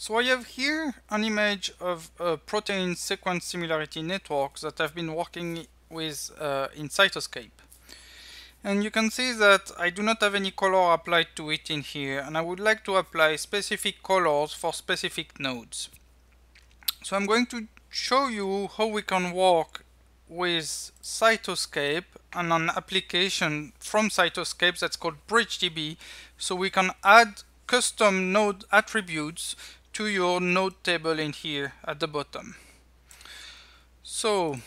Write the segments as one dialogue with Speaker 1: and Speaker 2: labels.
Speaker 1: So I have here an image of a protein sequence similarity network that I've been working with uh, in Cytoscape. And you can see that I do not have any color applied to it in here and I would like to apply specific colors for specific nodes. So I'm going to show you how we can work with Cytoscape and an application from Cytoscape that's called BridgeDB so we can add custom node attributes to your node table in here at the bottom. So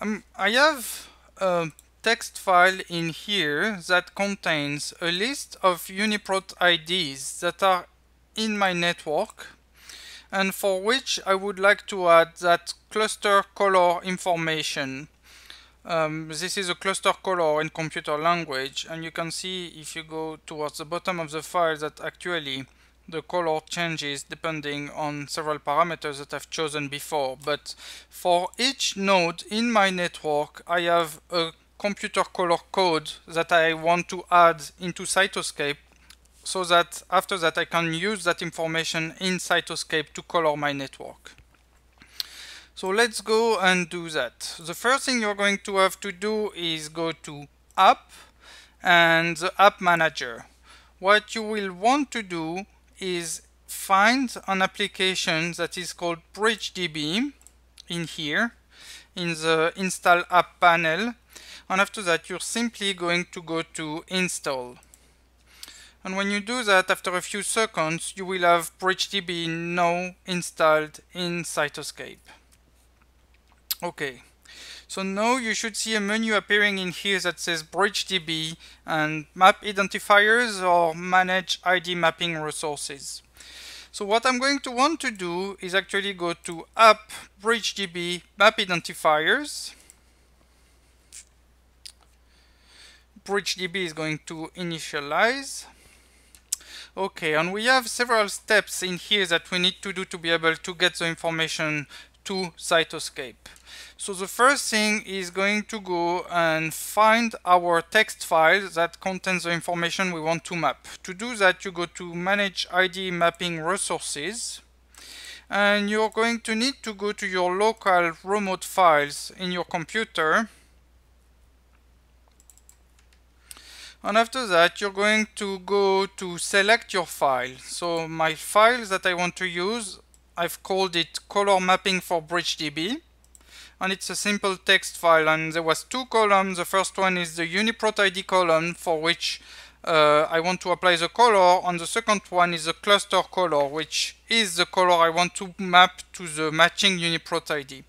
Speaker 1: um, I have a text file in here that contains a list of UniProt IDs that are in my network and for which I would like to add that cluster color information um, this is a cluster color in computer language and you can see if you go towards the bottom of the file that actually the color changes depending on several parameters that I've chosen before but for each node in my network I have a computer color code that I want to add into Cytoscape so that after that I can use that information in Cytoscape to color my network. So let's go and do that. The first thing you're going to have to do is go to app and the app manager. What you will want to do is find an application that is called BridgeDB in here in the install app panel and after that you're simply going to go to install and when you do that after a few seconds you will have BridgeDB now installed in Cytoscape. Okay, so now you should see a menu appearing in here that says BridgeDB and map identifiers or manage ID mapping resources. So what I'm going to want to do is actually go to app BridgeDB map identifiers. BridgeDB is going to initialize. Okay, and we have several steps in here that we need to do to be able to get the information to Cytoscape. So the first thing is going to go and find our text file that contains the information we want to map. To do that, you go to Manage ID Mapping Resources, and you're going to need to go to your local remote files in your computer. And after that, you're going to go to select your file. So my file that I want to use I've called it color mapping for BridgeDB and it's a simple text file and there was two columns the first one is the uniprot id column for which uh, I want to apply the color and the second one is the cluster color which is the color I want to map to the matching uniprot id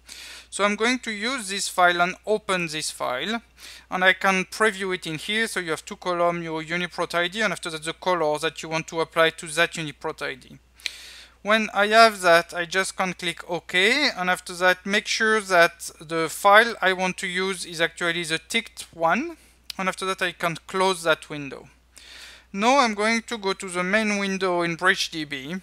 Speaker 1: so I'm going to use this file and open this file and I can preview it in here so you have two columns your uniprot id and after that the color that you want to apply to that uniprot id when I have that, I just can click OK. And after that, make sure that the file I want to use is actually the ticked one. And after that, I can close that window. Now I'm going to go to the main window in BridgeDB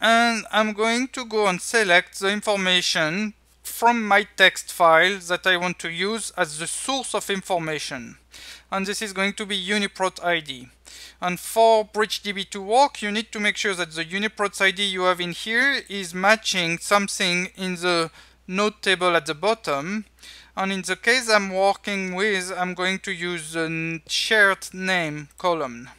Speaker 1: and I'm going to go and select the information from my text file that I want to use as the source of information and this is going to be UniProt ID. And for BridgeDB to work, you need to make sure that the uniprods ID you have in here is matching something in the node table at the bottom. And in the case I'm working with, I'm going to use the shared name column.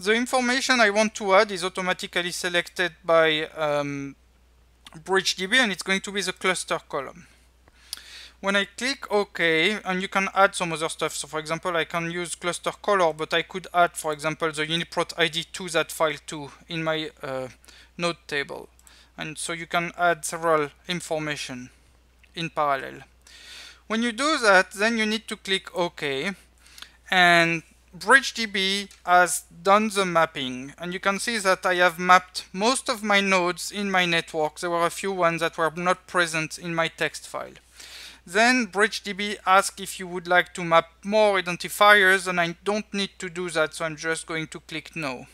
Speaker 1: The information I want to add is automatically selected by um, BridgeDB and it's going to be the cluster column. When I click OK, and you can add some other stuff. So for example, I can use cluster color, but I could add, for example, the uniprot ID to that file too in my uh, node table. And so you can add several information in parallel. When you do that, then you need to click OK. And BridgeDB has done the mapping and you can see that I have mapped most of my nodes in my network. There were a few ones that were not present in my text file. Then BridgeDB asks if you would like to map more identifiers and I don't need to do that so I'm just going to click no.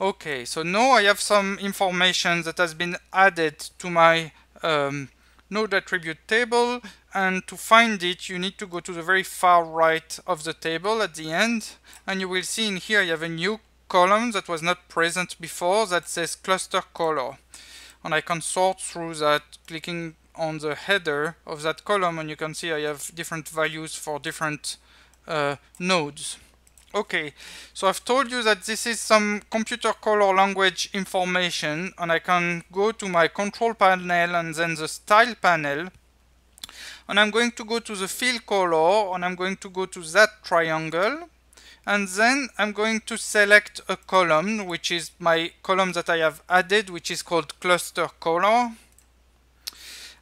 Speaker 1: Okay, so now I have some information that has been added to my um, node attribute table and to find it you need to go to the very far right of the table at the end and you will see in here you have a new column that was not present before that says cluster color and I can sort through that clicking on the header of that column and you can see I have different values for different uh, nodes. Okay, so I've told you that this is some computer color language information and I can go to my control panel and then the style panel and I'm going to go to the fill color and I'm going to go to that triangle and then I'm going to select a column which is my column that I have added which is called cluster color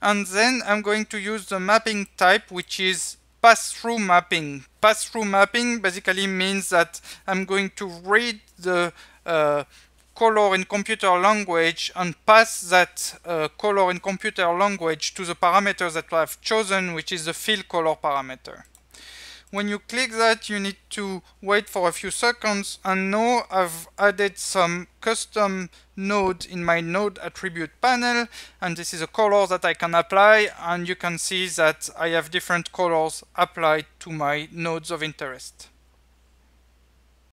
Speaker 1: and then I'm going to use the mapping type which is pass-through mapping. Pass-through mapping basically means that I'm going to read the uh, color in computer language and pass that uh, color in computer language to the parameter that I've chosen, which is the fill color parameter. When you click that, you need to wait for a few seconds and now I've added some custom node in my node attribute panel and this is a color that I can apply and you can see that I have different colors applied to my nodes of interest.